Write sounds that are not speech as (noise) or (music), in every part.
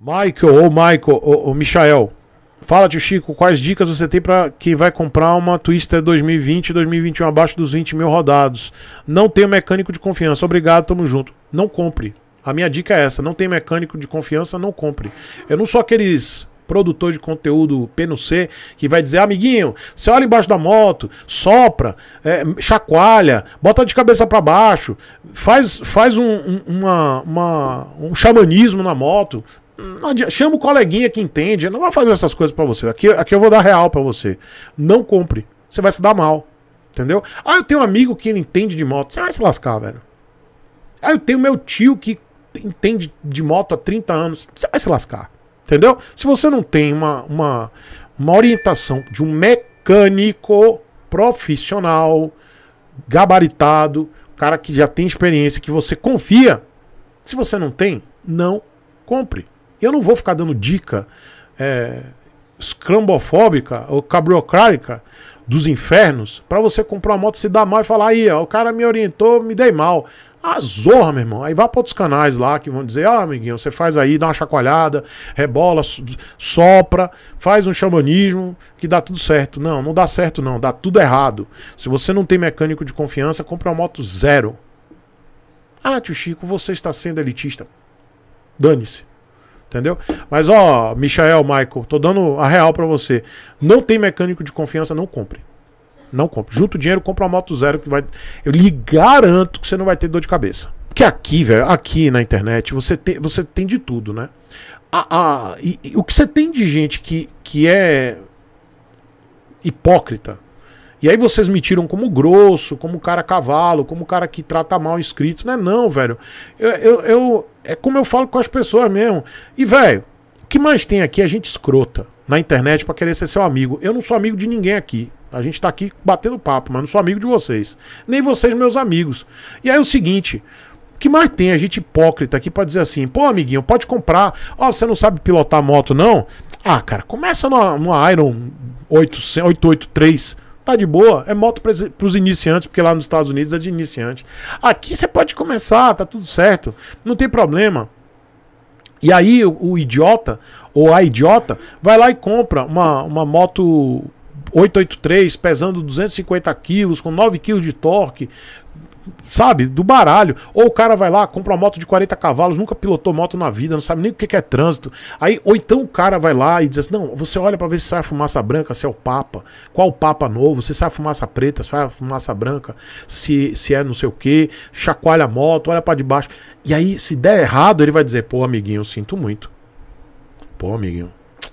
Michael, ou Michael, ou, Michael. Fala, tio Chico, quais dicas você tem para quem vai comprar uma Twister 2020 2021 abaixo dos 20 mil rodados? Não tem mecânico de confiança. Obrigado, tamo junto. Não compre. A minha dica é essa: não tem mecânico de confiança, não compre. Eu não sou aqueles produtor de conteúdo P no C que vai dizer, amiguinho, você olha embaixo da moto, sopra, é, chacoalha, bota de cabeça para baixo, faz, faz um, um, uma, uma, um xamanismo na moto. Adianta, chama o coleguinha que entende, não vai fazer essas coisas para você. Aqui, aqui eu vou dar real para você. Não compre. Você vai se dar mal. Entendeu? Ah, eu tenho um amigo que ele entende de moto. Você vai se lascar, velho. Ah, eu tenho meu tio que entende de moto há 30 anos. Você vai se lascar. Entendeu? Se você não tem uma, uma, uma orientação de um mecânico profissional, gabaritado, cara que já tem experiência, que você confia, se você não tem, não compre. Eu não vou ficar dando dica é, escrambofóbica ou cabriocrática dos infernos para você comprar uma moto, se dar mal e falar, aí, ó, o cara me orientou, me dei mal. azorra, ah, meu irmão. Aí vá para outros canais lá que vão dizer, ah, amiguinho, você faz aí, dá uma chacoalhada, rebola, sopra, faz um xamanismo, que dá tudo certo. Não, não dá certo não, dá tudo errado. Se você não tem mecânico de confiança, compra uma moto zero. Ah, tio Chico, você está sendo elitista. Dane-se. Entendeu? Mas ó, Michael, Michael, tô dando a real para você. Não tem mecânico de confiança, não compre. Não compre. Junta o dinheiro, compra uma moto zero que vai. Eu lhe garanto que você não vai ter dor de cabeça. Porque aqui, velho, aqui na internet, você tem, você tem de tudo, né? A, a e, e, o que você tem de gente que, que é hipócrita. E aí vocês me tiram como grosso, como cara cavalo, como cara que trata mal inscrito. Não é não, velho. Eu, eu, eu, é como eu falo com as pessoas mesmo. E, velho, o que mais tem aqui é gente escrota na internet para querer ser seu amigo. Eu não sou amigo de ninguém aqui. A gente tá aqui batendo papo, mas não sou amigo de vocês. Nem vocês, meus amigos. E aí é o seguinte. O que mais tem a é gente hipócrita aqui pra dizer assim, pô, amiguinho, pode comprar. Ó, oh, você não sabe pilotar moto, não? Ah, cara, começa numa, numa Iron 883 Tá de boa, é moto para os iniciantes, porque lá nos Estados Unidos é de iniciante. Aqui você pode começar, tá tudo certo, não tem problema. E aí o, o idiota ou a idiota vai lá e compra uma, uma moto 883 pesando 250 quilos, com 9 quilos de torque, sabe, do baralho. Ou o cara vai lá, compra uma moto de 40 cavalos, nunca pilotou moto na vida, não sabe nem o que é trânsito. Aí, ou então o cara vai lá e diz assim: não, você olha para ver se sai a fumaça branca, se é o Papa, qual o Papa novo, se sai a fumaça preta, se sai a fumaça branca, se, se é não sei o que, chacoalha a moto, olha para debaixo. E aí, se der errado, ele vai dizer: pô, amiguinho, sinto muito. Pô, amiguinho,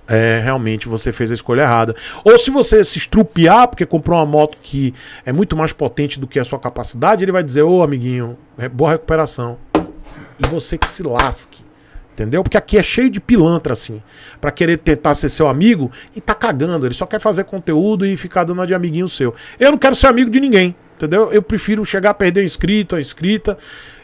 é, realmente você fez a escolha errada. Ou se você se estrupiar porque comprou uma moto que é muito mais potente do que a sua capacidade, ele vai dizer: Ô amiguinho, é boa recuperação. E você que se lasque. Entendeu? Porque aqui é cheio de pilantra, assim. para querer tentar ser seu amigo e tá cagando. Ele só quer fazer conteúdo e ficar dando de amiguinho seu. Eu não quero ser amigo de ninguém. Entendeu? Eu prefiro chegar a perder inscrito, a inscrita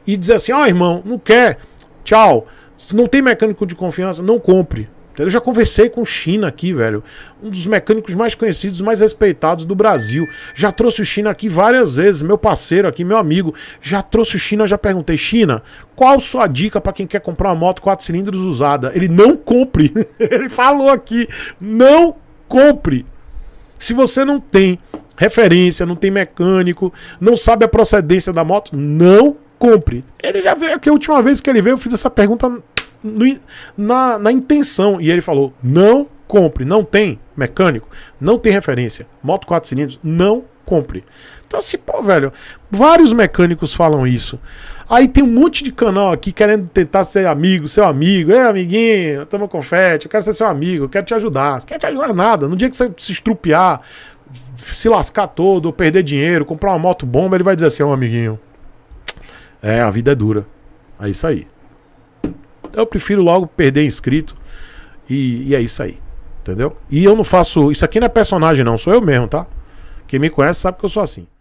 e dizer assim: Ó, oh, irmão, não quer. Tchau. Se não tem mecânico de confiança, não compre. Eu já conversei com o China aqui, velho. Um dos mecânicos mais conhecidos, mais respeitados do Brasil. Já trouxe o China aqui várias vezes, meu parceiro aqui, meu amigo. Já trouxe o China, já perguntei, China, qual sua dica para quem quer comprar uma moto 4 cilindros usada? Ele não compre. (laughs) Ele falou aqui, não compre. Se você não tem referência, não tem mecânico, não sabe a procedência da moto, não compre. Ele já veio aqui a última vez que ele veio, eu fiz essa pergunta no, na, na intenção. E ele falou: não compre, não tem mecânico, não tem referência. Moto 4 cilindros, não compre. Então, assim, pô, velho, vários mecânicos falam isso. Aí tem um monte de canal aqui querendo tentar ser amigo, seu amigo. Ei, amiguinho, toma confete, eu quero ser seu amigo, eu quero te ajudar. Você quer te ajudar nada. No dia que você se estrupiar, se lascar todo, perder dinheiro, comprar uma moto bomba, ele vai dizer assim, ó, oh, amiguinho, é, a vida é dura. É isso aí eu prefiro logo perder inscrito. E, e é isso aí. Entendeu? E eu não faço. Isso aqui não é personagem, não. Sou eu mesmo, tá? Quem me conhece sabe que eu sou assim.